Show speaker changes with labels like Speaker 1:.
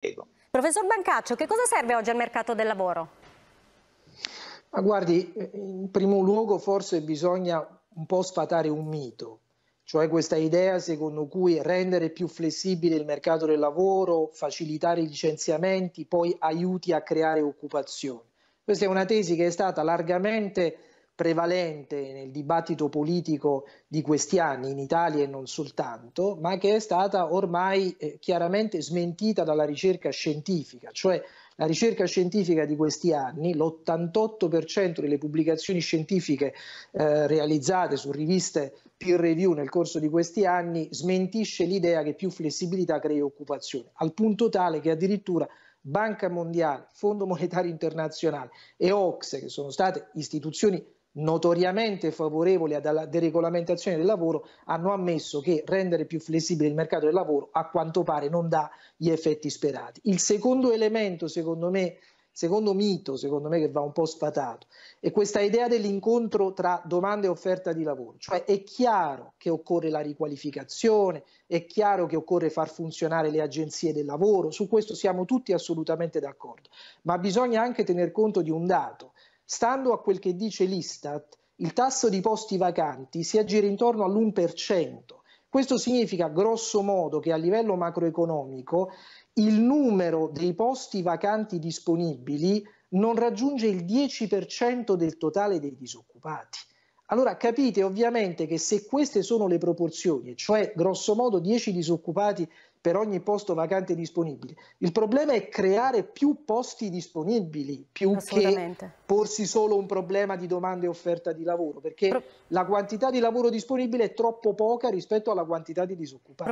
Speaker 1: impiego. Professor Bancaccio, che cosa serve oggi al mercato del lavoro? Ma guardi, in primo luogo forse bisogna un po' sfatare un mito, cioè questa idea secondo cui rendere più flessibile il mercato del lavoro, facilitare i licenziamenti, poi aiuti a creare occupazione. Questa è una tesi che è stata largamente prevalente nel dibattito politico di questi anni in Italia e non soltanto, ma che è stata ormai eh, chiaramente smentita dalla ricerca scientifica, cioè la ricerca scientifica di questi anni, l'88% delle pubblicazioni scientifiche eh, realizzate su riviste peer review nel corso di questi anni smentisce l'idea che più flessibilità crei occupazione, al punto tale che addirittura Banca Mondiale, Fondo Monetario Internazionale e Ox, che sono state istituzioni notoriamente favorevoli alla deregolamentazione del lavoro, hanno ammesso che rendere più flessibile il mercato del lavoro a quanto pare non dà gli effetti sperati. Il secondo elemento, secondo me, secondo mito, secondo me che va un po' sfatato, è questa idea dell'incontro tra domanda e offerta di lavoro, cioè è chiaro che occorre la riqualificazione, è chiaro che occorre far funzionare le agenzie del lavoro, su questo siamo tutti assolutamente d'accordo, ma bisogna anche tener conto di un dato, Stando a quel che dice l'Istat, il tasso di posti vacanti si aggira intorno all'1%. Questo significa grosso modo che a livello macroeconomico il numero dei posti vacanti disponibili non raggiunge il 10% del totale dei disoccupati. Allora capite ovviamente che se queste sono le proporzioni, cioè grosso modo 10 disoccupati per ogni posto vacante disponibile. Il problema è creare più posti disponibili, più che porsi solo un problema di domanda e offerta di lavoro, perché Pro... la quantità di lavoro disponibile è troppo poca rispetto alla quantità di disoccupati.